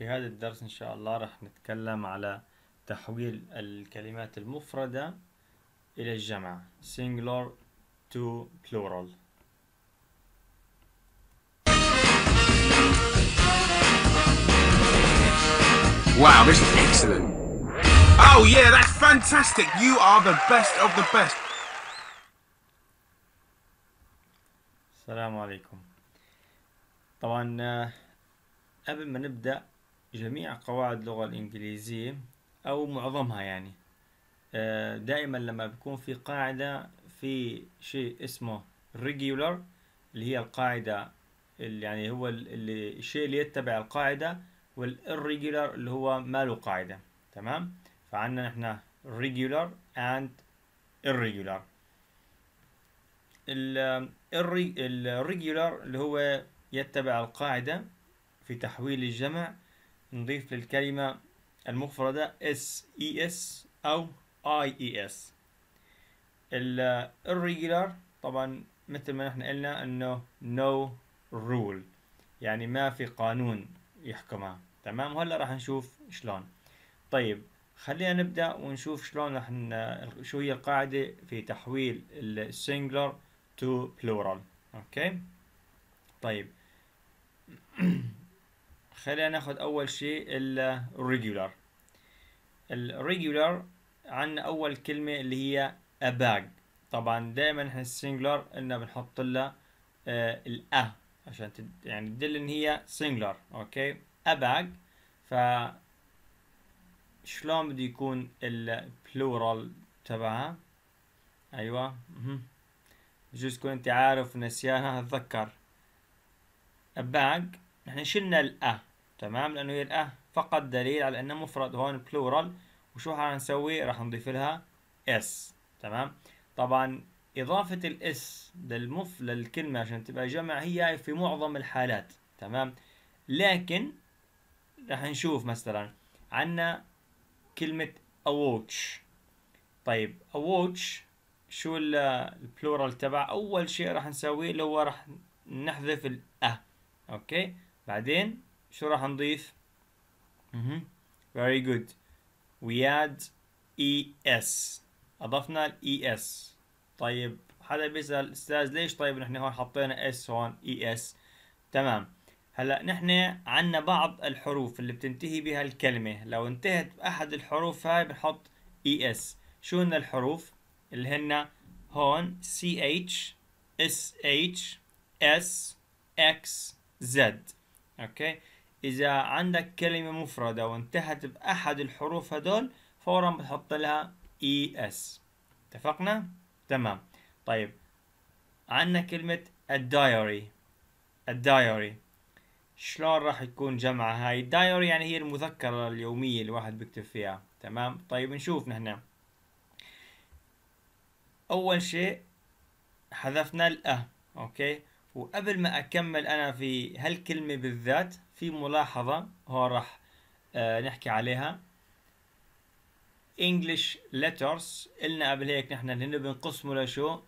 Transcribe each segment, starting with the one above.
في هذا الدرس إن شاء الله راح نتكلم على تحويل الكلمات المفردة إلى الجمع singular to plural Wow, this is excellent. Oh yeah, that's fantastic. You are the best of the best. السلام عليكم. طبعا آه، قبل ما نبدأ جميع قواعد اللغة الإنجليزية أو معظمها يعني آه، دائما لما بيكون في قاعدة في شيء اسمه regular اللي هي القاعدة اللي يعني هو اللي الشيء اللي يتبع القاعدة والirregular اللي هو ما له قاعدة تمام فعندنا نحن regular and irregular الريجولار اللي هو يتبع القاعدة في تحويل الجمع نضيف للكلمة المفردة اس اي اس أو اي اي اس الريجولار طبعا مثل ما نحن قلنا انه no rule يعني ما في قانون يحكمها تمام وهلا راح نشوف شلون طيب خلينا نبدا ونشوف شلون راح شو هي القاعده في تحويل السنجلر تو بلورال اوكي طيب خلينا ناخد اول شيء الريجولار الريجولار عندنا اول كلمة اللي هي اباج طبعا دائما احنا السنجلر انه بنحط لها آه الأ عشان تد يعني تدل ان هي سنجلر اوكي اباج ف شلون بده يكون البلورال تبعها ايوه بجوز تكون انت عارف نسيانها a bag نحن شلنا الأ تمام لأنه هي الاه فقط دليل على أنه مفرد هون بلورال وشو حنسوي راح نضيف لها اس تمام طبعا إضافة الاس للمف للكلمة عشان تبقى جمع هي في معظم الحالات تمام لكن راح نشوف مثلا عندنا كلمة أووتش طيب أووتش شو البلورال تبع أول شيء راح نسويه اللي هو راح نحذف الأ أوكي بعدين شو راح نضيف؟ اها very good وياد اي اس اضفنا الاي e اس طيب حدا بيسال استاذ ليش طيب نحن هون حطينا اس هون اي e اس تمام هلا نحن عندنا بعض الحروف اللي بتنتهي بها الكلمه لو انتهت باحد الحروف هاي بنحط اي e اس شو هن الحروف اللي هن هون سي اتش اس اتش اس اكس زد اوكي إذا عندك كلمة مفردة وانتهت بأحد الحروف هدول فورا بتحط لها ES اتفقنا؟ تمام طيب عندنا كلمة الدايري الدايري شلون راح يكون جمعها هاي الدايري يعني هي المذكرة اليومية اللي الواحد بيكتب فيها تمام طيب نشوف نحن أول شيء حذفنا الأ أوكي وقبل ما اكمل انا في هالكلمه بالذات في ملاحظه هون راح آه، نحكي عليها English letters قلنا قبل هيك نحن هن بنقسمه لشو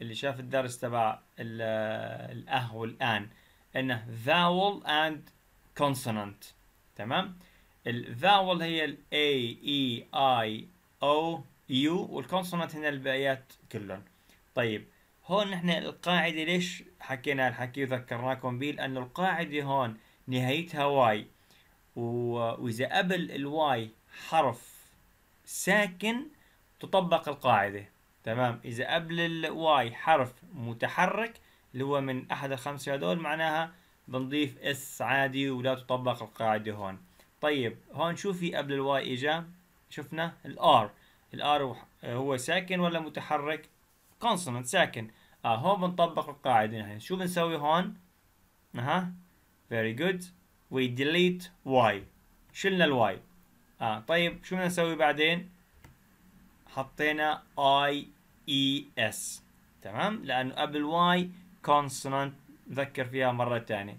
اللي شاف الدرس تبع الاه والان انه vowel and consonant تمام vowel هي ال A E I O U والكونسونانت هنا الباقيات كلهم طيب هون نحن القاعدة ليش حكينا الحكي وذكرناكم به لأنه القاعدة هون نهايتها واي وإذا قبل الواي حرف ساكن تطبق القاعدة تمام إذا قبل الواي حرف متحرك اللي هو من أحد الخمسة هدول معناها بنضيف اس عادي ولا تطبق القاعدة هون طيب هون شو في قبل الواي إجا شفنا الار الار هو ساكن ولا متحرك كونسوننت ساكن اه هون بنطبق القاعدة هاي شو بنسوي هون؟ اها فيري جود وي ديليت واي شلنا الواي اه طيب شو بدنا نسوي بعدين؟ حطينا اي اي اس تمام لانه قبل واي كونسوننت نذكر فيها مرة ثانية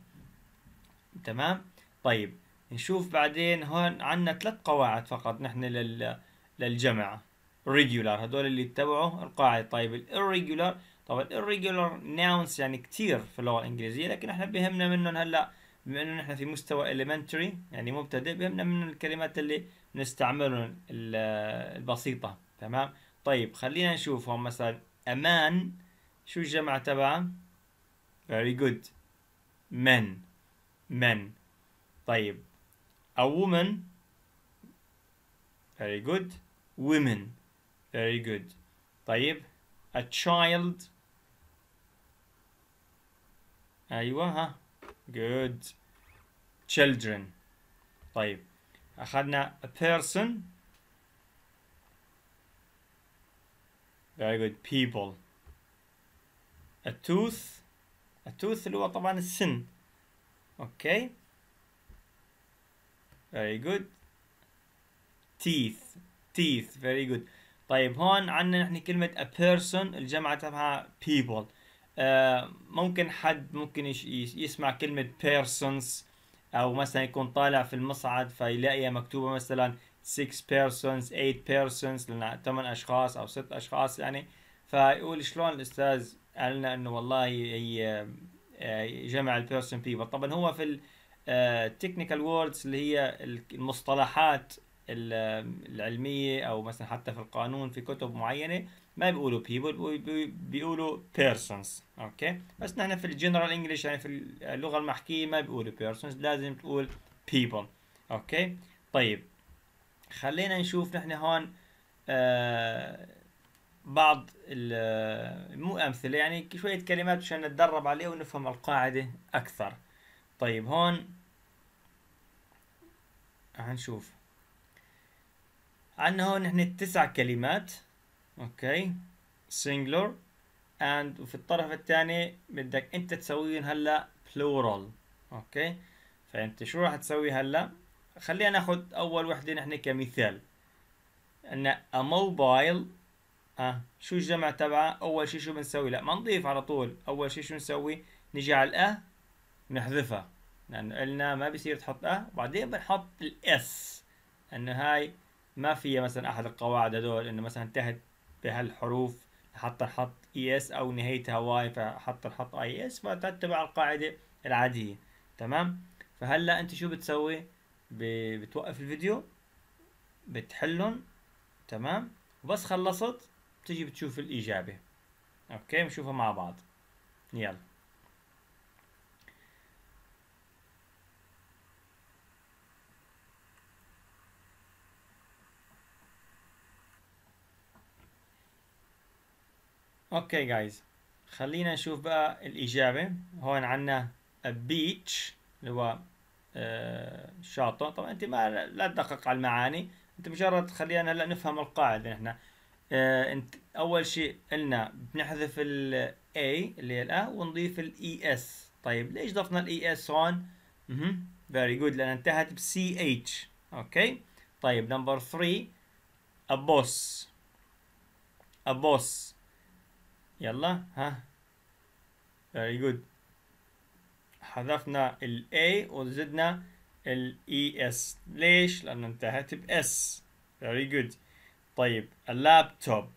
تمام طيب نشوف بعدين هون عندنا ثلاث قواعد فقط نحن لل للجمع regular هدول اللي اتبعوا القاعدة طيب irregular طبعا الريجولار nouns يعني كتير في اللغه الانجليزيه لكن احنا بهمنا منهم هلا بما انه نحن في مستوى elementary يعني مبتدئ بهمنا منهم الكلمات اللي بنستعملهم البسيطه تمام طيب خلينا نشوفهم مثلا امان شو الجمع تبعها very good men men طيب a woman very good women Very good. طيب a child أيوة ها good children طيب أخذنا a person very good people a tooth a tooth اللي هو طبعا السن okay very good teeth teeth very good طيب هون عندنا نحن كلمة a person الجمعة تبعها people آه ممكن حد ممكن يسمع كلمة persons أو مثلا يكون طالع في المصعد فيلاقيها مكتوبة مثلا 6 persons 8 persons لنا 8 أشخاص أو 6 أشخاص يعني فيقول شلون الأستاذ قال لنا إنه والله هي آه، جمع ال person people طبعا هو في التكنيكال ووردز آه، اللي هي المصطلحات العلميه او مثلا حتى في القانون في كتب معينه ما بيقولوا people بيقولوا persons اوكي بس نحن في الجنرال انجلش يعني في اللغه المحكيه ما بيقولوا persons لازم تقول people اوكي طيب خلينا نشوف نحن هون آه بعض مو امثله يعني شويه كلمات عشان نتدرب عليه ونفهم القاعده اكثر طيب هون هنشوف عندنا هون نحن تسع كلمات اوكي سنجلر اند وفي الطرف الثاني بدك انت تسويهم هلا بلورال اوكي فانت شو راح تسوي هلا خلينا ناخذ اول وحده نحن كمثال عندنا a ها اه شو الجمع تبعها اول شيء شو بنسوي لا ما نضيف على طول اول شيء شو نسوي نجي على الاه نحذفها لانه قلنا ما بصير تحط اه وبعدين بنحط الاس انه هاي ما في مثلا احد القواعد هذول انه مثلا انتهت بهالحروف حط الحط اي e اس او نهايتها واي فحط الحط اي اس e فتتبع القاعده العاديه تمام فهلا انت شو بتسوي بتوقف الفيديو بتحلهم تمام وبس خلصت بتيجي بتشوف الاجابه اوكي بنشوفها مع بعض يلا اوكي جايز خلينا نشوف بقى الاجابه هون عندنا بيتش اللي هو آه، شاطئ طبعا انت ما لا تدقق على المعاني انت مجرد خلينا هلا نفهم القاعده نحن آه، انت اول شيء قلنا بنحذف الـ A اللي هي الأ ونضيف الـ ES طيب ليش ضفنا الـ ES هون؟ اها فيري جود لأن انتهت بـ CH اوكي طيب نمبر 3 a boss a boss يلا ها very good حذفنا ال A وزدنا ال ES ليش؟ لأنه انتهت ب S very good طيب اللابتوب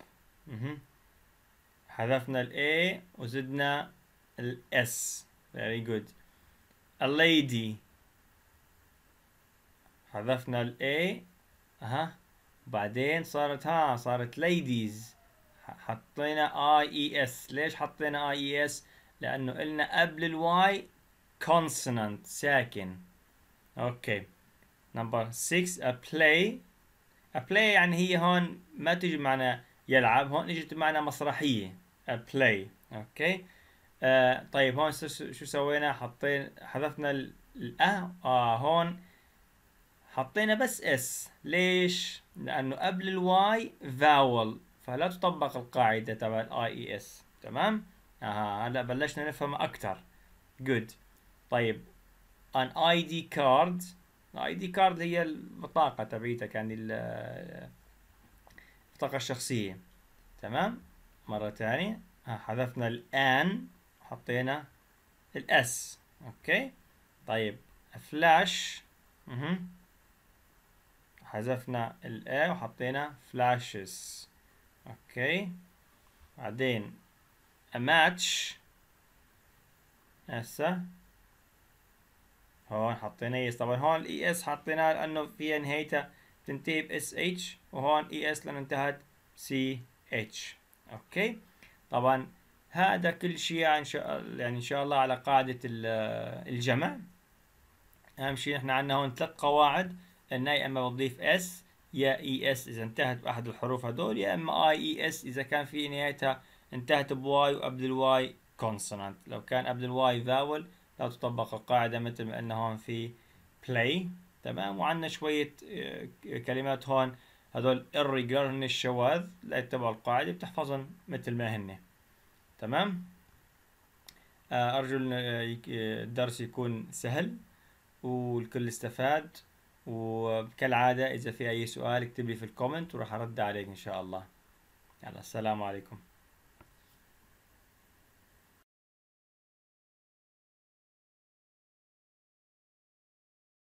حذفنا ال A وزدنا ال S very good lady حذفنا ال A أها بعدين صارت ها صارت ladies حطينا اي اي اس ليش حطينا اي اي اس لانه قلنا قبل الواي consonant ساكن اوكي نمبر 6 a play a play يعني هي هون ما تجي معنا يلعب هون اجت معنا مسرحيه a play اوكي آه، طيب هون شو سوينا حطينا حذفنا ال أه،, آه, هون حطينا بس اس ليش لانه قبل الواي vowel فلا تطبق القاعدة تبع الـ IES تمام اها هلا بلشنا نفهم اكثر جود طيب ان اي دي كارد الاي دي كارد هي البطاقة تبعيتك يعني الـ البطاقة الشخصية تمام مرة ثانية آه، حذفنا الـ الان حطينا S اوكي طيب فلاش حذفنا الـ A وحطينا فلاشز اوكي بعدين اماتش هسه هون حطينا اس طبعا هون الاي e اس حطيناه لانه فيها نهايتها تنتهي باس اتش وهون اي e اس لانه انتهت سي اتش اوكي طبعا هذا كل شيء يعني ان شاء يعني ان شاء الله على قاعده الجمع اهم شيء نحن عندنا هون ثلاث قواعد ان اما بتضيف اس يا اي اس اذا انتهت باحد الحروف هدول يا اما اي اي اس اذا كان في نهايتها انتهت بواي وقبل الواي كونسونانت لو كان قبل الواي فاول لا تطبق القاعده مثل ما قلنا هون في بلاي تمام وعندنا شويه آه، كلمات هون هدول الريجر هن الشواذ لا يتبعوا القاعده بتحفظهم مثل ما هن تمام آه، ارجو آه، الدرس يكون سهل والكل استفاد وكالعادة إذا في أي سؤال اكتب لي في الكومنت وراح أرد عليك إن شاء الله يلا السلام عليكم